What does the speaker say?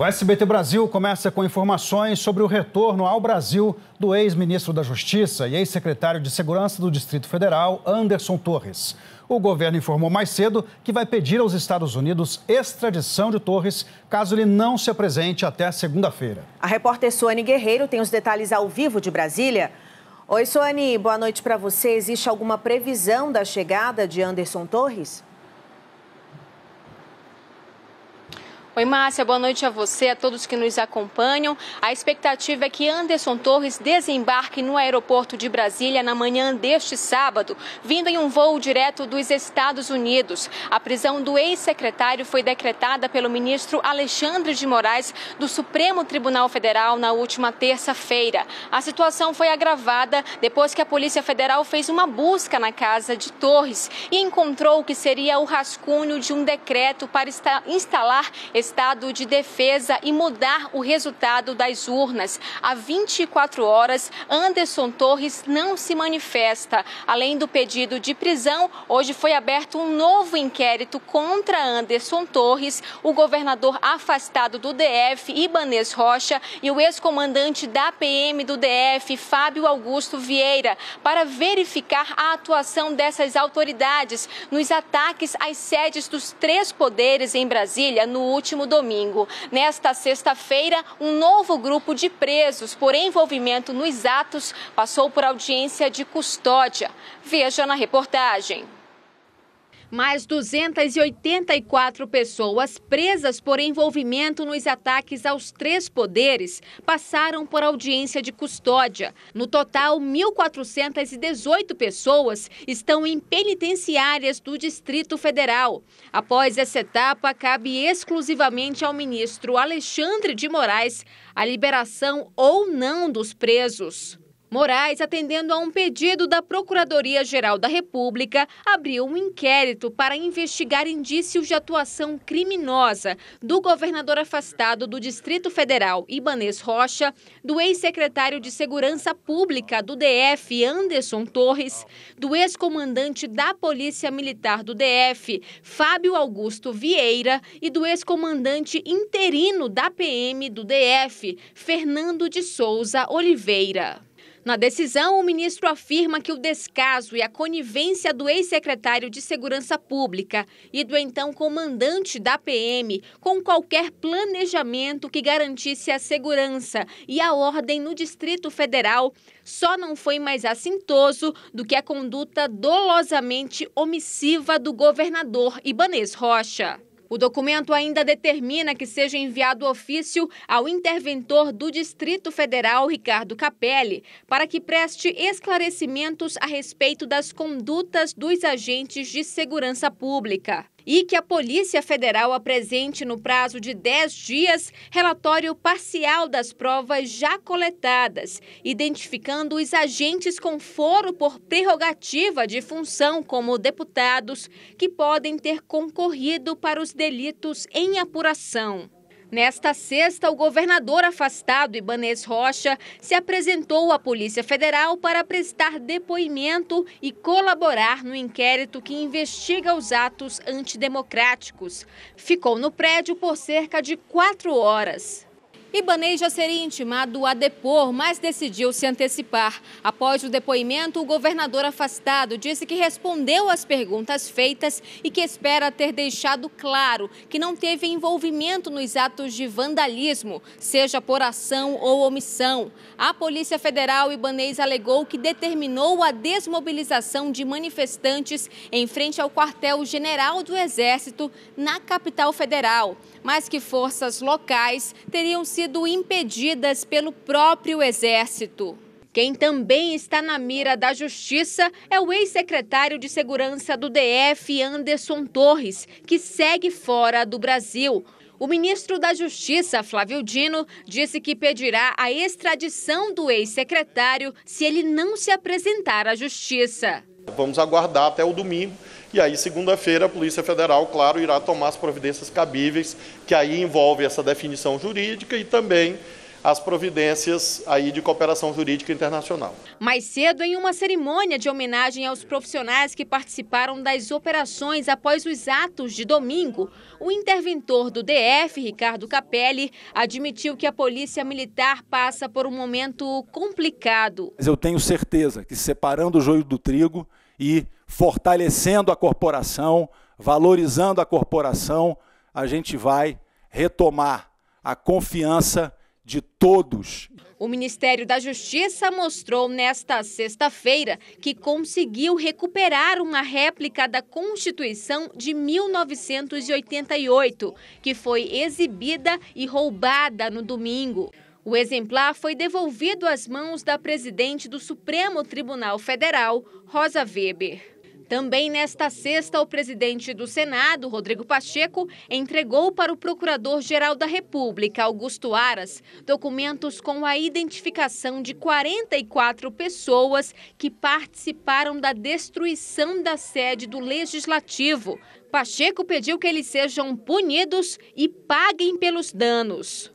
O SBT Brasil começa com informações sobre o retorno ao Brasil do ex-ministro da Justiça e ex-secretário de Segurança do Distrito Federal, Anderson Torres. O governo informou mais cedo que vai pedir aos Estados Unidos extradição de Torres caso ele não se apresente até segunda-feira. A repórter Suane Guerreiro tem os detalhes ao vivo de Brasília. Oi, Suane, boa noite para você. Existe alguma previsão da chegada de Anderson Torres? Oi, Márcia, boa noite a você, a todos que nos acompanham. A expectativa é que Anderson Torres desembarque no aeroporto de Brasília na manhã deste sábado, vindo em um voo direto dos Estados Unidos. A prisão do ex-secretário foi decretada pelo ministro Alexandre de Moraes do Supremo Tribunal Federal na última terça-feira. A situação foi agravada depois que a Polícia Federal fez uma busca na casa de Torres e encontrou o que seria o rascunho de um decreto para instalar esse estado de defesa e mudar o resultado das urnas. Há 24 horas, Anderson Torres não se manifesta. Além do pedido de prisão, hoje foi aberto um novo inquérito contra Anderson Torres, o governador afastado do DF, Ibanês Rocha, e o ex-comandante da PM do DF, Fábio Augusto Vieira, para verificar a atuação dessas autoridades nos ataques às sedes dos três poderes em Brasília no último próximo domingo. Nesta sexta-feira, um novo grupo de presos por envolvimento nos atos passou por audiência de custódia. Veja na reportagem mais 284 pessoas presas por envolvimento nos ataques aos três poderes passaram por audiência de custódia. No total, 1.418 pessoas estão em penitenciárias do Distrito Federal. Após essa etapa, cabe exclusivamente ao ministro Alexandre de Moraes a liberação ou não dos presos. Moraes, atendendo a um pedido da Procuradoria-Geral da República, abriu um inquérito para investigar indícios de atuação criminosa do governador afastado do Distrito Federal, Ibanês Rocha, do ex-secretário de Segurança Pública do DF, Anderson Torres, do ex-comandante da Polícia Militar do DF, Fábio Augusto Vieira, e do ex-comandante interino da PM do DF, Fernando de Souza Oliveira. Na decisão, o ministro afirma que o descaso e a conivência do ex-secretário de Segurança Pública e do então comandante da PM com qualquer planejamento que garantisse a segurança e a ordem no Distrito Federal só não foi mais assintoso do que a conduta dolosamente omissiva do governador Ibanês Rocha. O documento ainda determina que seja enviado ofício ao interventor do Distrito Federal, Ricardo Capelli, para que preste esclarecimentos a respeito das condutas dos agentes de segurança pública e que a Polícia Federal apresente no prazo de 10 dias relatório parcial das provas já coletadas, identificando os agentes com foro por prerrogativa de função como deputados que podem ter concorrido para os delitos em apuração. Nesta sexta, o governador afastado Ibanês Rocha se apresentou à Polícia Federal para prestar depoimento e colaborar no inquérito que investiga os atos antidemocráticos. Ficou no prédio por cerca de quatro horas. Ibanez já seria intimado a depor, mas decidiu se antecipar. Após o depoimento, o governador afastado disse que respondeu às perguntas feitas e que espera ter deixado claro que não teve envolvimento nos atos de vandalismo, seja por ação ou omissão. A Polícia Federal Ibanez alegou que determinou a desmobilização de manifestantes em frente ao quartel-general do Exército na capital federal, mas que forças locais teriam se sido impedidas pelo próprio Exército. Quem também está na mira da Justiça é o ex-secretário de Segurança do DF, Anderson Torres, que segue fora do Brasil. O ministro da Justiça, Flávio Dino, disse que pedirá a extradição do ex-secretário se ele não se apresentar à Justiça. Vamos aguardar até o domingo e aí, segunda-feira, a Polícia Federal, claro, irá tomar as providências cabíveis, que aí envolve essa definição jurídica e também as providências aí de cooperação jurídica internacional. Mais cedo, em uma cerimônia de homenagem aos profissionais que participaram das operações após os atos de domingo, o interventor do DF, Ricardo Capelli, admitiu que a polícia militar passa por um momento complicado. Eu tenho certeza que separando o joio do trigo, e fortalecendo a corporação, valorizando a corporação, a gente vai retomar a confiança de todos. O Ministério da Justiça mostrou nesta sexta-feira que conseguiu recuperar uma réplica da Constituição de 1988, que foi exibida e roubada no domingo. O exemplar foi devolvido às mãos da presidente do Supremo Tribunal Federal, Rosa Weber. Também nesta sexta, o presidente do Senado, Rodrigo Pacheco, entregou para o Procurador-Geral da República, Augusto Aras, documentos com a identificação de 44 pessoas que participaram da destruição da sede do Legislativo. Pacheco pediu que eles sejam punidos e paguem pelos danos.